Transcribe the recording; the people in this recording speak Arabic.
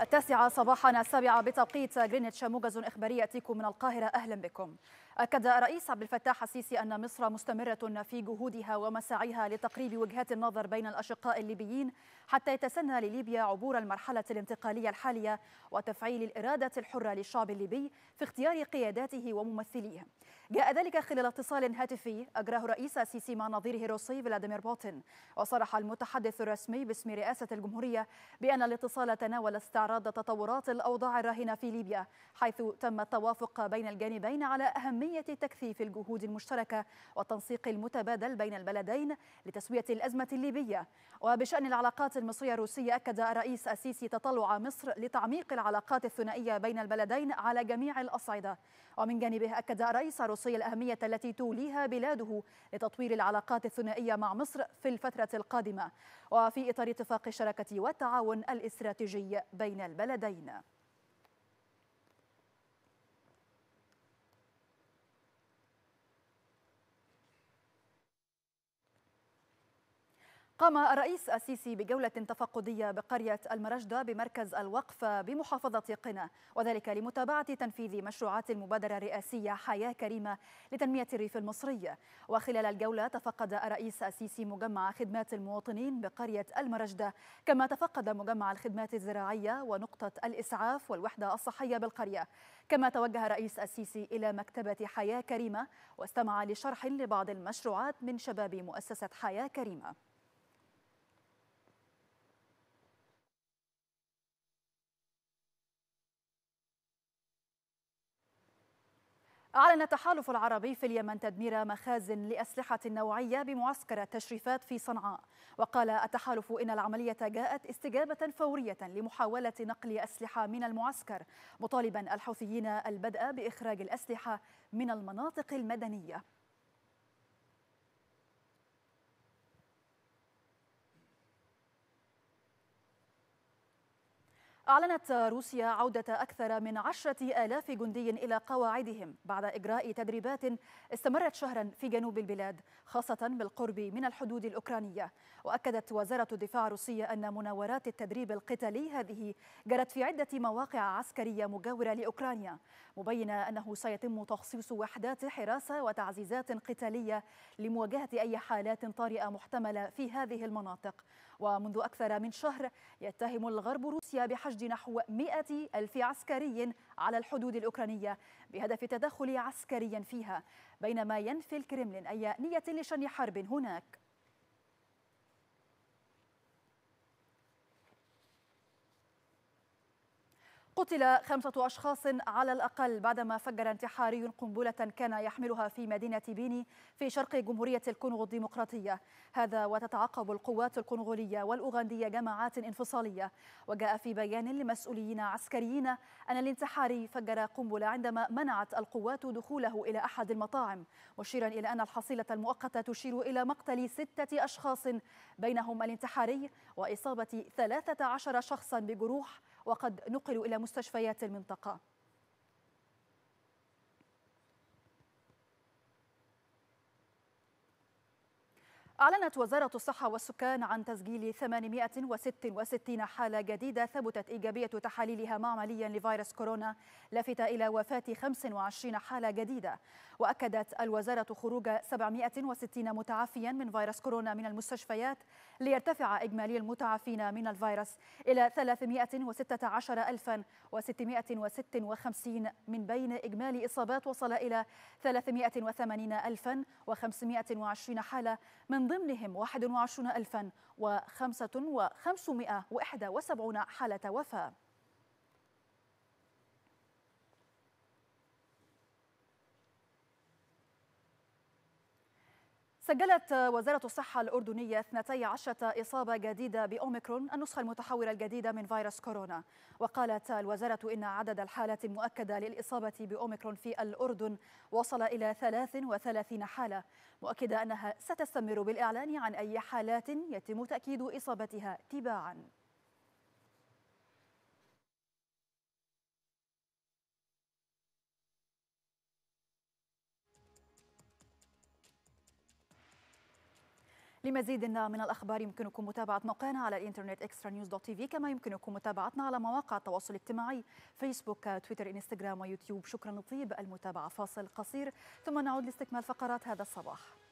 التاسعة صباحا السابعة بتوقيت غرينتش موجز إخباري يأتيكم من القاهرة أهلا بكم أكد الرئيس عبد الفتاح السيسي أن مصر مستمرة في جهودها ومساعيها لتقريب وجهات النظر بين الأشقاء الليبيين حتى يتسنى لليبيا عبور المرحلة الانتقالية الحالية وتفعيل الإرادة الحرة للشعب الليبي في اختيار قياداته وممثليه جاء ذلك خلال اتصال هاتفي أجراه رئيس السيسي مع نظيره الروسي فلاديمير بوتين وصرح المتحدث الرسمي باسم رئاسة الجمهورية بأن الاتصال تناول استعراض استعراض تطورات الأوضاع الراهنة في ليبيا حيث تم التوافق بين الجانبين على أهمية تكثيف الجهود المشتركة والتنسيق المتبادل بين البلدين لتسوية الأزمة الليبية وبشأن العلاقات المصرية الروسية أكد الرئيس السيسي تطلع مصر لتعميق العلاقات الثنائية بين البلدين على جميع الأصعدة ومن جانبه أكد الرئيس الروسي الأهمية التي توليها بلاده لتطوير العلاقات الثنائية مع مصر في الفترة القادمة وفي إطار اتفاق الشراكة والتعاون الاستراتيجي بين بين البلدين قام الرئيس السيسي بجولة تفقدية بقرية المرجدة بمركز الوقف بمحافظة قنا وذلك لمتابعة تنفيذ مشروعات المبادرة الرئاسية حياة كريمة لتنمية الريف المصري وخلال الجولة تفقد الرئيس السيسي مجمع خدمات المواطنين بقرية المرجدة كما تفقد مجمع الخدمات الزراعية ونقطة الإسعاف والوحدة الصحية بالقرية كما توجه الرئيس السيسي إلى مكتبة حياة كريمة واستمع لشرح لبعض المشروعات من شباب مؤسسة حياة كريمة أعلن التحالف العربي في اليمن تدمير مخازن لأسلحة نوعية بمعسكر التشريفات في صنعاء وقال التحالف إن العملية جاءت استجابة فورية لمحاولة نقل أسلحة من المعسكر مطالبا الحوثيين البدء بإخراج الأسلحة من المناطق المدنية أعلنت روسيا عودة أكثر من عشرة آلاف جندي إلى قواعدهم بعد إجراء تدريبات استمرت شهرا في جنوب البلاد خاصة بالقرب من الحدود الأوكرانية وأكدت وزارة الدفاع الروسية أن مناورات التدريب القتالي هذه جرت في عدة مواقع عسكرية مجاورة لأوكرانيا مبينة أنه سيتم تخصيص وحدات حراسة وتعزيزات قتالية لمواجهة أي حالات طارئة محتملة في هذه المناطق ومنذ أكثر من شهر يتهم الغرب روسيا بحشد نحو 100 ألف عسكري على الحدود الأوكرانية بهدف التدخل عسكريا فيها بينما ينفي الكرملين أي نية لشن حرب هناك قتل خمسة أشخاص على الأقل بعدما فجر انتحاري قنبلة كان يحملها في مدينة بيني في شرق جمهورية الكونغو الديمقراطية هذا وتتعقب القوات الكونغولية والأوغندية جماعات انفصالية وجاء في بيان لمسؤولين عسكريين أن الانتحاري فجر قنبلة عندما منعت القوات دخوله إلى أحد المطاعم مشيرا إلى أن الحصيلة المؤقتة تشير إلى مقتل ستة أشخاص بينهم الانتحاري وإصابة 13 شخصا بجروح وقد نقلوا إلى مستشفيات المنطقة أعلنت وزارة الصحة والسكان عن تسجيل 866 حالة جديدة ثبتت إيجابية تحاليلها معمليا لفيروس كورونا لافتة إلى وفاة 25 حالة جديدة وأكدت الوزارة خروج 760 متعافيا من فيروس كورونا من المستشفيات ليرتفع إجمالي المتعافين من الفيروس إلى 316656 من بين إجمالي إصابات وصل إلى 380520 حالة من من ضمنهم 21571 حالة وفاة سجلت وزارة الصحة الأردنية 12 إصابة جديدة بأوميكرون النسخة المتحورة الجديدة من فيروس كورونا وقالت الوزارة إن عدد الحالات المؤكدة للإصابة بأوميكرون في الأردن وصل إلى 33 حالة مؤكدة أنها ستستمر بالإعلان عن أي حالات يتم تأكيد إصابتها تباعاً لمزيد من الأخبار يمكنكم متابعة موقعنا على الإنترنت إكسترا نيوز دوت تي في كما يمكنكم متابعتنا على مواقع التواصل الاجتماعي فيسبوك تويتر إنستغرام ويوتيوب شكرا لطيب المتابعة فاصل قصير ثم نعود لاستكمال فقرات هذا الصباح